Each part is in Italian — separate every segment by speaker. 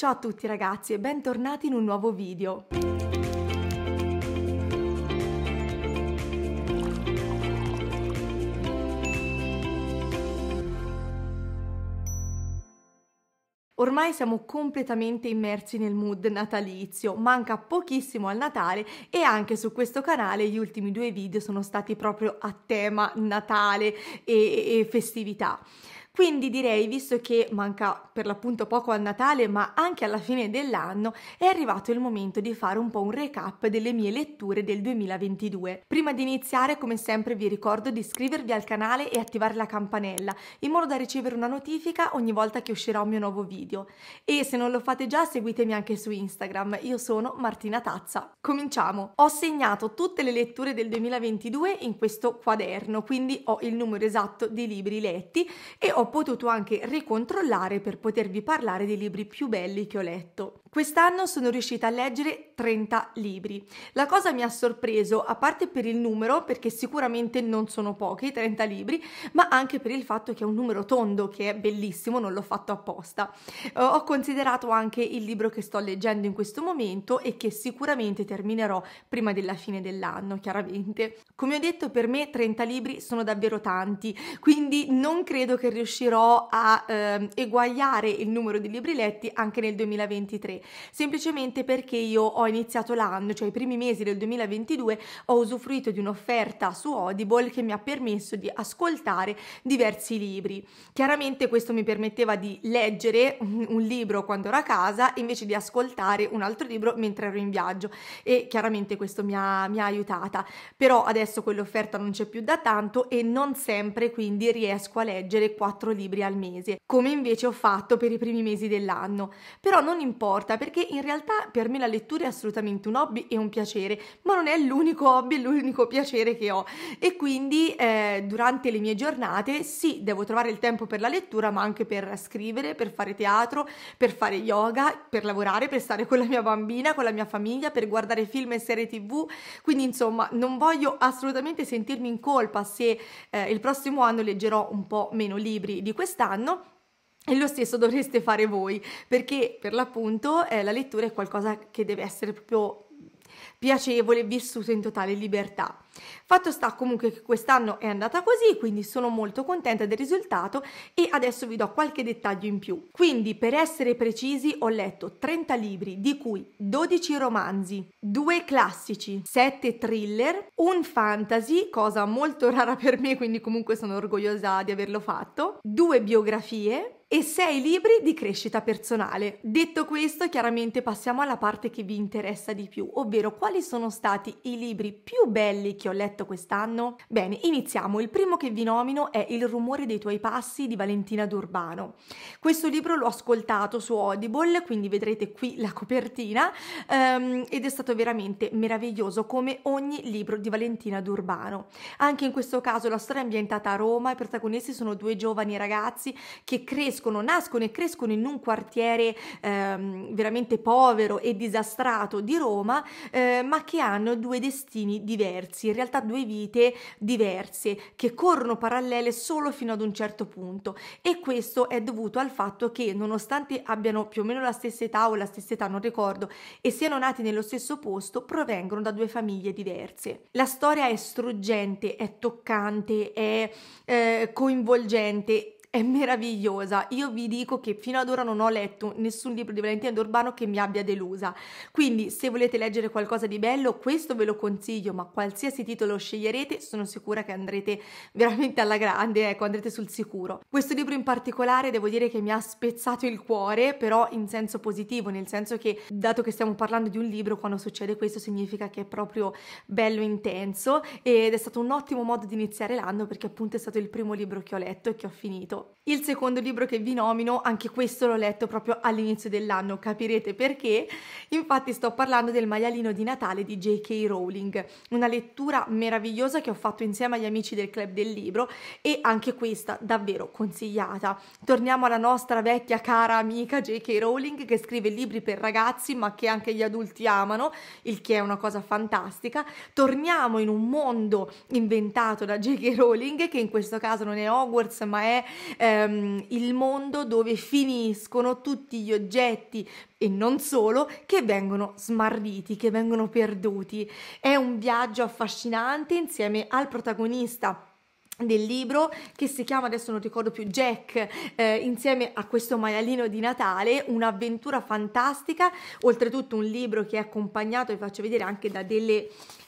Speaker 1: Ciao a tutti ragazzi e bentornati in un nuovo video. Ormai siamo completamente immersi nel mood natalizio, manca pochissimo al Natale e anche su questo canale gli ultimi due video sono stati proprio a tema Natale e, e festività. Quindi direi, visto che manca per l'appunto poco a Natale, ma anche alla fine dell'anno, è arrivato il momento di fare un po' un recap delle mie letture del 2022. Prima di iniziare, come sempre, vi ricordo di iscrivervi al canale e attivare la campanella, in modo da ricevere una notifica ogni volta che uscirà un mio nuovo video. E se non lo fate già, seguitemi anche su Instagram. Io sono Martina Tazza. Cominciamo! Ho segnato tutte le letture del 2022 in questo quaderno, quindi ho il numero esatto di libri letti e ho ho potuto anche ricontrollare per potervi parlare dei libri più belli che ho letto. Quest'anno sono riuscita a leggere 30 libri. La cosa mi ha sorpreso, a parte per il numero, perché sicuramente non sono pochi, 30 libri, ma anche per il fatto che è un numero tondo, che è bellissimo, non l'ho fatto apposta. Eh, ho considerato anche il libro che sto leggendo in questo momento e che sicuramente terminerò prima della fine dell'anno, chiaramente. Come ho detto, per me 30 libri sono davvero tanti, quindi non credo che riuscirò riuscirò a eh, eguagliare il numero di libri letti anche nel 2023, semplicemente perché io ho iniziato l'anno, cioè i primi mesi del 2022, ho usufruito di un'offerta su Audible che mi ha permesso di ascoltare diversi libri. Chiaramente questo mi permetteva di leggere un libro quando ero a casa invece di ascoltare un altro libro mentre ero in viaggio e chiaramente questo mi ha, mi ha aiutata, però adesso quell'offerta non c'è più da tanto e non sempre quindi riesco a leggere 4 4 libri al mese, come invece ho fatto per i primi mesi dell'anno. Però non importa perché in realtà per me la lettura è assolutamente un hobby e un piacere, ma non è l'unico hobby e l'unico piacere che ho. E quindi eh, durante le mie giornate sì, devo trovare il tempo per la lettura, ma anche per scrivere, per fare teatro, per fare yoga, per lavorare, per stare con la mia bambina, con la mia famiglia, per guardare film e serie tv. Quindi insomma non voglio assolutamente sentirmi in colpa se eh, il prossimo anno leggerò un po' meno libri libri di quest'anno e lo stesso dovreste fare voi, perché per l'appunto eh, la lettura è qualcosa che deve essere proprio piacevole, vissuto in totale libertà. Fatto sta comunque che quest'anno è andata così, quindi sono molto contenta del risultato e adesso vi do qualche dettaglio in più. Quindi, per essere precisi, ho letto 30 libri, di cui 12 romanzi, 2 classici, 7 thriller, un fantasy, cosa molto rara per me, quindi comunque sono orgogliosa di averlo fatto, 2 biografie, e 6 libri di crescita personale. Detto questo, chiaramente passiamo alla parte che vi interessa di più, ovvero quali sono stati i libri più belli che ho letto quest'anno? Bene, iniziamo. Il primo che vi nomino è Il rumore dei tuoi passi di Valentina D'Urbano. Questo libro l'ho ascoltato su Audible, quindi vedrete qui la copertina, um, ed è stato veramente meraviglioso come ogni libro di Valentina D'Urbano. Anche in questo caso la storia è ambientata a Roma, i protagonisti sono due giovani ragazzi che crescono, nascono e crescono in un quartiere um, veramente povero e disastrato di Roma, eh, ma che hanno due destini diversi in realtà due vite diverse che corrono parallele solo fino ad un certo punto e questo è dovuto al fatto che nonostante abbiano più o meno la stessa età o la stessa età non ricordo e siano nati nello stesso posto provengono da due famiglie diverse. La storia è struggente, è toccante, è eh, coinvolgente è meravigliosa. Io vi dico che fino ad ora non ho letto nessun libro di Valentina D'Urbano che mi abbia delusa. Quindi, se volete leggere qualcosa di bello, questo ve lo consiglio, ma qualsiasi titolo sceglierete, sono sicura che andrete veramente alla grande, ecco, andrete sul sicuro. Questo libro in particolare devo dire che mi ha spezzato il cuore, però in senso positivo, nel senso che dato che stiamo parlando di un libro, quando succede questo significa che è proprio bello intenso ed è stato un ottimo modo di iniziare l'anno perché appunto è stato il primo libro che ho letto e che ho finito il secondo libro che vi nomino, anche questo l'ho letto proprio all'inizio dell'anno, capirete perché. Infatti sto parlando del maialino di Natale di J.K. Rowling, una lettura meravigliosa che ho fatto insieme agli amici del club del libro e anche questa davvero consigliata. Torniamo alla nostra vecchia cara amica J.K. Rowling che scrive libri per ragazzi ma che anche gli adulti amano, il che è una cosa fantastica. Torniamo in un mondo inventato da J.K. Rowling che in questo caso non è Hogwarts ma è ehm, il mondo dove finiscono tutti gli oggetti e non solo che vengono smarriti, che vengono perduti. È un viaggio affascinante insieme al protagonista del libro che si chiama adesso non ricordo più Jack eh, insieme a questo maialino di Natale un'avventura fantastica oltretutto un libro che è accompagnato vi faccio vedere anche da delle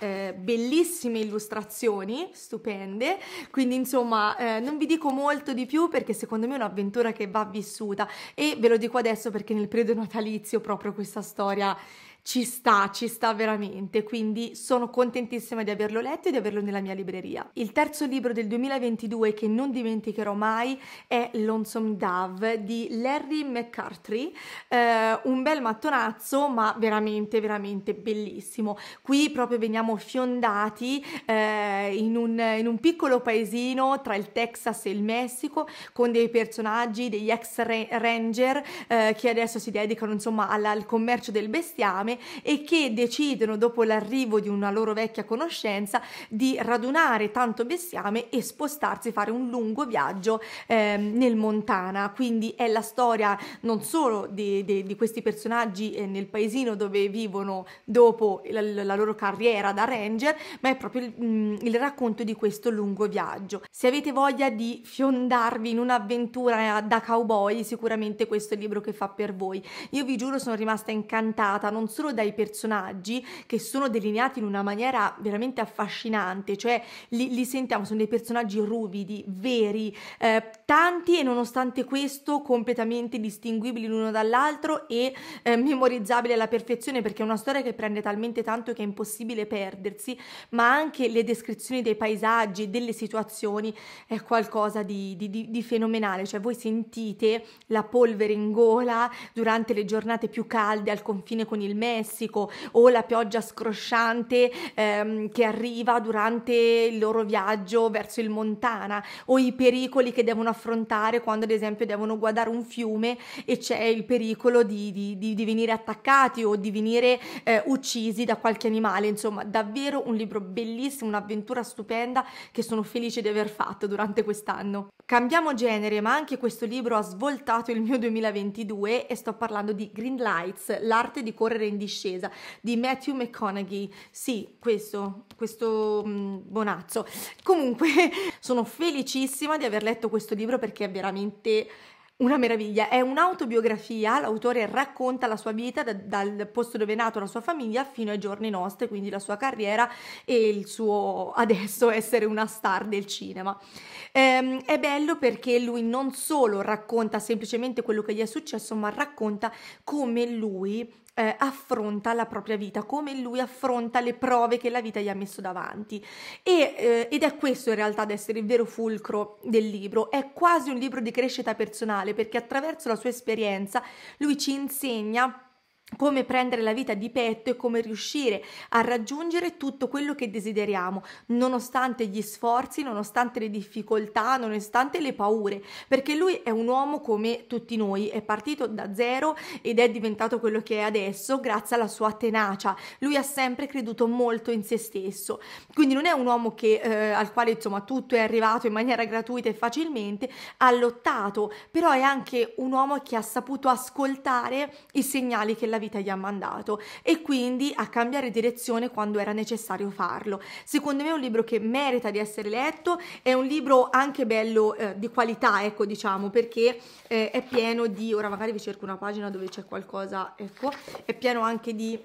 Speaker 1: eh, bellissime illustrazioni, stupende, quindi insomma eh, non vi dico molto di più perché secondo me è un'avventura che va vissuta e ve lo dico adesso perché nel periodo natalizio proprio questa storia ci sta, ci sta veramente, quindi sono contentissima di averlo letto e di averlo nella mia libreria. Il terzo libro del 2022 che non dimenticherò mai è Lonesome Dove di Larry McCartney, eh, un bel mattonazzo ma veramente veramente bellissimo. Qui proprio veniamo fiondati eh, in, un, in un piccolo paesino tra il Texas e il Messico con dei personaggi, degli ex ranger eh, che adesso si dedicano insomma alla, al commercio del bestiame persone e che decidono dopo l'arrivo di una loro vecchia conoscenza di radunare tanto bestiame e spostarsi, fare un lungo viaggio eh, nel Montana. Quindi è la storia non solo di, di, di questi personaggi eh, nel paesino dove vivono dopo la, la, loro carriera da ranger, ma è proprio il, mh, mm, il racconto di questo lungo viaggio. Se avete voglia di fiondarvi in un'avventura da cowboy, sicuramente questo è il libro che fa per voi. Io vi giuro sono rimasta incantata non solo solo dai personaggi che sono delineati in una maniera veramente affascinante, cioè li, li sentiamo, sono dei personaggi ruvidi, veri, eh, tanti e nonostante questo completamente distinguibili l'uno dall'altro e eh, memorizzabili alla perfezione perché è una storia che prende talmente tanto che è impossibile perdersi, ma anche le descrizioni dei paesaggi, delle situazioni è qualcosa di, di, di, di fenomenale, cioè voi sentite la polvere in gola durante le giornate più calde al confine con il mezzo, Messico o la pioggia scrosciante ehm, che arriva durante il loro viaggio verso il Montana o i pericoli che devono affrontare quando ad esempio devono guardare un fiume e c'è il pericolo di, di, di, di venire attaccati o di venire eh, uccisi da qualche animale. Insomma, davvero un libro bellissimo, un'avventura stupenda che sono felice di aver fatto durante quest'anno. Cambiamo genere, ma anche questo libro ha svoltato il mio 2022 e sto parlando di Green Lights, l'arte di correre in discesa di Matthew McConaughey. Sì, questo, questo mm, bonazzo. Comunque sono felicissima di aver letto questo libro perché è veramente una meraviglia, è un'autobiografia, l'autore racconta la sua vita da, dal posto dove è nato la sua famiglia fino ai giorni nostri, quindi la sua carriera e il suo adesso essere una star del cinema. Ehm, è bello perché lui non solo racconta semplicemente quello che gli è successo, ma racconta come lui eh, affronta la propria vita, come lui affronta le prove che la vita gli ha messo davanti. E, eh, ed è questo in realtà ad essere il vero fulcro del libro, è quasi un libro di crescita personale perché attraverso la sua esperienza lui ci insegna come prendere la vita di petto e come riuscire a raggiungere tutto quello che desideriamo, nonostante gli sforzi, nonostante le difficoltà, nonostante le paure, perché lui è un uomo come tutti noi, è partito da zero ed è diventato quello che è adesso grazie alla sua tenacia. Lui ha sempre creduto molto in se stesso, quindi non è un uomo che, eh, al quale insomma tutto è arrivato in maniera gratuita e facilmente, ha lottato, però è anche un uomo che ha saputo ascoltare i segnali che la vita vita gli ha mandato e quindi a cambiare direzione quando era necessario farlo. Secondo me è un libro che merita di essere letto, è un libro anche bello eh, di qualità, ecco diciamo, perché eh, è pieno di, ora magari vi cerco una pagina dove c'è qualcosa, ecco, è pieno anche di...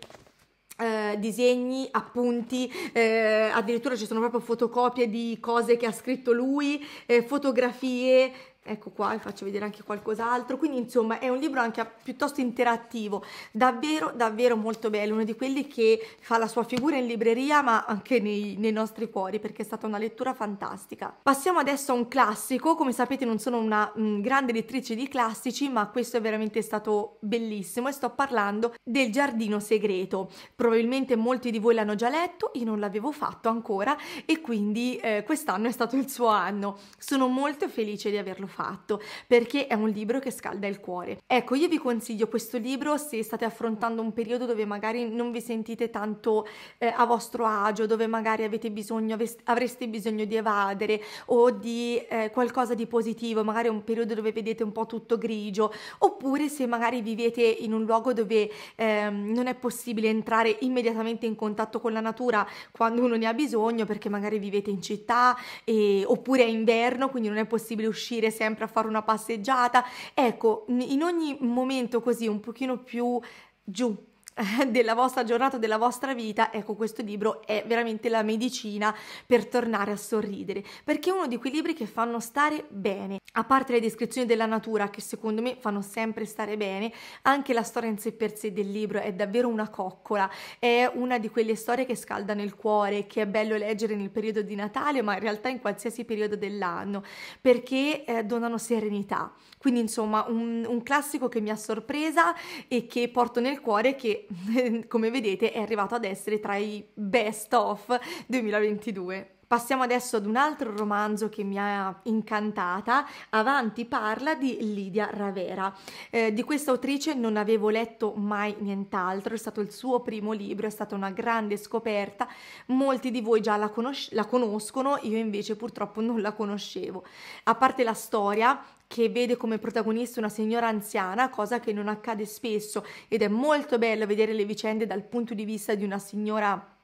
Speaker 1: Eh, disegni, appunti, eh, addirittura ci sono proprio fotocopie di cose che ha scritto lui, eh, fotografie, Ecco qua, vi faccio vedere anche qualcos'altro, quindi insomma è un libro anche piuttosto interattivo, davvero davvero molto bello, uno di quelli che fa la sua figura in libreria ma anche nei, nei nostri cuori perché è stata una lettura fantastica. Passiamo adesso a un classico, come sapete non sono una mh, mm, grande lettrice di classici ma questo è veramente stato bellissimo e sto parlando del Giardino Segreto, probabilmente molti di voi l'hanno già letto, io non l'avevo fatto ancora e quindi eh, quest'anno è stato il suo anno, sono molto felice di averlo fatto, perché è un libro che scalda il cuore. Ecco, io vi consiglio questo libro se state affrontando un periodo dove magari non vi sentite tanto eh, a vostro agio, dove magari avete bisogno, avreste bisogno di evadere o di eh, qualcosa di positivo, magari un periodo dove vedete un po' tutto grigio, oppure se magari vivete in un luogo dove eh, non è possibile entrare immediatamente in contatto con la natura quando uno ne ha bisogno, perché magari vivete in città e, oppure è inverno, quindi non è possibile uscire sempre a fare una passeggiata. Ecco, in ogni momento così un pochino più giù della vostra giornata, della vostra vita, ecco questo libro è veramente la medicina per tornare a sorridere, perché è uno di quei libri che fanno stare bene, a parte le descrizioni della natura che secondo me fanno sempre stare bene, anche la storia in sé per sé del libro è davvero una coccola, è una di quelle storie che scaldano il cuore, che è bello leggere nel periodo di Natale, ma in realtà in qualsiasi periodo dell'anno, perché eh, donano serenità. Quindi insomma un, un classico che mi ha sorpresa e che porto nel cuore che come vedete è arrivato ad essere tra i best of 2022. Passiamo adesso ad un altro romanzo che mi ha incantata, Avanti parla di Lidia Ravera. Eh, di questa autrice non avevo letto mai nient'altro, è stato il suo primo libro, è stata una grande scoperta, molti di voi già la, conos- la conoscono, io invece purtroppo non la conoscevo. A parte la storia, che vede come protagonista una signora anziana, cosa che non accade spesso ed è molto bello vedere le vicende dal punto di vista di una signora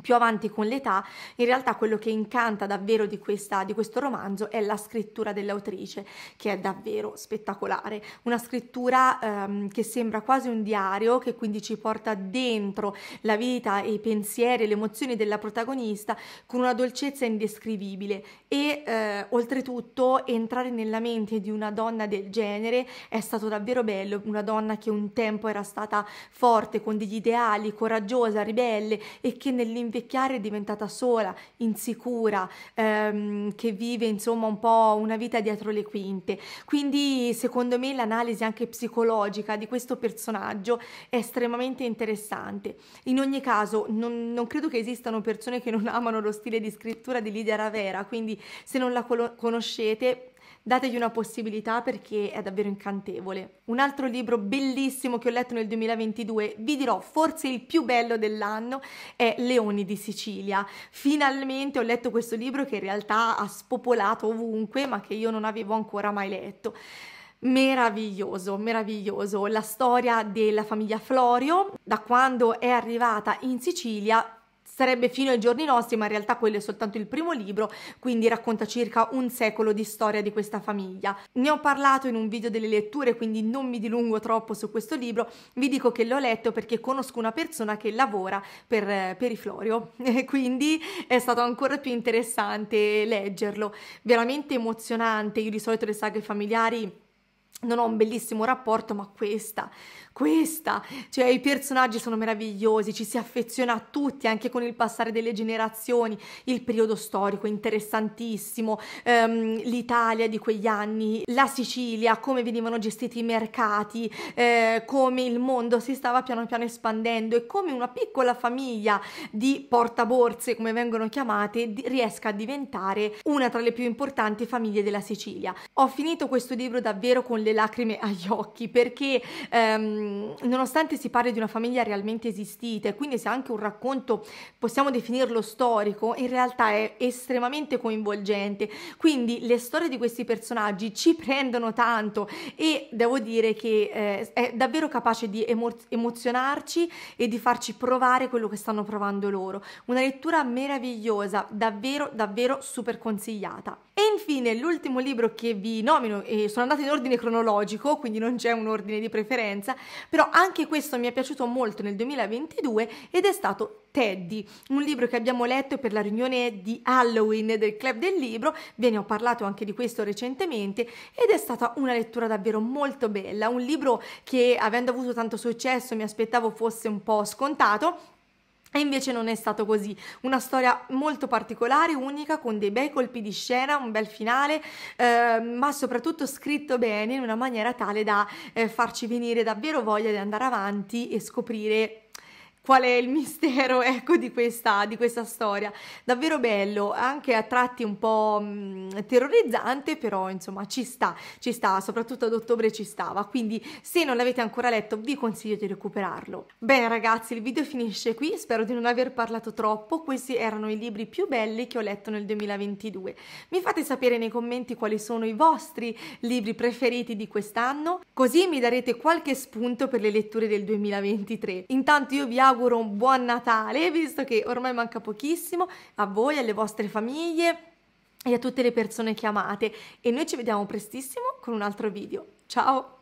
Speaker 1: più avanti con l'età, in realtà quello che incanta davvero di, questa, di questo romanzo è la scrittura dell'autrice, che è davvero spettacolare. Una scrittura ehm, che sembra quasi un diario, che quindi ci porta dentro la vita i pensieri le emozioni della protagonista con una dolcezza indescrivibile. E eh, oltretutto entrare nella mente di una donna del genere è stato davvero bello, una donna che un tempo era stata forte, con degli ideali, coraggiosa, ribelle e che nell'interno nell'invecchiare è diventata sola, insicura, ehm, che vive insomma un po' una vita dietro le quinte. Quindi secondo me l'analisi anche psicologica di questo personaggio è estremamente interessante. In ogni caso non, non credo che esistano persone che non amano lo stile di scrittura di Lidia Ravera, quindi se non la conoscete dategli una possibilità perché è davvero incantevole. Un altro libro bellissimo che ho letto nel 2022, vi dirò forse il più bello dell'anno, è Leoni di Sicilia. Finalmente ho letto questo libro che in realtà ha spopolato ovunque, ma che io non avevo ancora mai letto meraviglioso, meraviglioso. La storia della famiglia Florio, da quando è arrivata in Sicilia, sarebbe fino ai giorni nostri, ma in realtà quello è soltanto il primo libro, quindi racconta circa un secolo di storia di questa famiglia. Ne ho parlato in un video delle letture, quindi non mi dilungo troppo su questo libro, vi dico che l'ho letto perché conosco una persona che lavora per, per i Florio, quindi è stato ancora più interessante leggerlo, veramente emozionante, io di solito le saghe familiari non ho un bellissimo rapporto, ma questa, questa, cioè i personaggi sono meravigliosi, ci si affeziona a tutti anche con il passare delle generazioni, il periodo storico interessantissimo, ehm, l'Italia di quegli anni, la Sicilia, come venivano gestiti i mercati, eh, come il mondo si stava piano piano espandendo e come una piccola famiglia di portaborse, come vengono chiamate, riesca a diventare una tra le più importanti famiglie della Sicilia. Ho finito questo libro davvero con le lacrime agli occhi perché... Ehm, Ehm, nonostante si parli di una famiglia realmente esistita e quindi sia anche un racconto possiamo definirlo storico, in realtà è estremamente coinvolgente. Quindi le storie di questi personaggi ci prendono tanto e devo dire che eh, è davvero capace di emo emozionarci e di farci provare quello che stanno provando loro. Una lettura meravigliosa, davvero, davvero super consigliata. E infine l'ultimo libro che vi nomino, e sono andata in ordine cronologico, quindi non c'è un ordine di preferenza, però anche questo mi è piaciuto molto nel 2022 ed è stato Teddy, un libro che abbiamo letto per la riunione di Halloween del Club del Libro, ve ne ho parlato anche di questo recentemente ed è stata una lettura davvero molto bella, un libro che avendo avuto tanto successo mi aspettavo fosse un po' scontato, e invece non è stato così, una storia molto particolare, unica, con dei bei colpi di scena, un bel finale, eh, ma soprattutto scritto bene in una maniera tale da eh, farci venire davvero voglia di andare avanti e scoprire qual è il mistero ecco, di, questa, di questa storia. Davvero bello, anche a tratti un po' mm, terrorizzante, però insomma ci sta, ci sta, soprattutto ad ottobre ci stava, quindi se non l'avete ancora letto vi consiglio di recuperarlo. Bene ragazzi, il video finisce qui, spero di non aver parlato troppo, questi erano i libri più belli che ho letto nel 2022. Mi fate sapere nei commenti quali sono i vostri libri preferiti di quest'anno, così mi darete qualche spunto per le letture del 2023. Intanto io vi auguro auguro un buon Natale, visto che ormai manca pochissimo, a voi, alle vostre famiglie e a tutte le persone che amate. E noi ci vediamo prestissimo con un altro video. Ciao!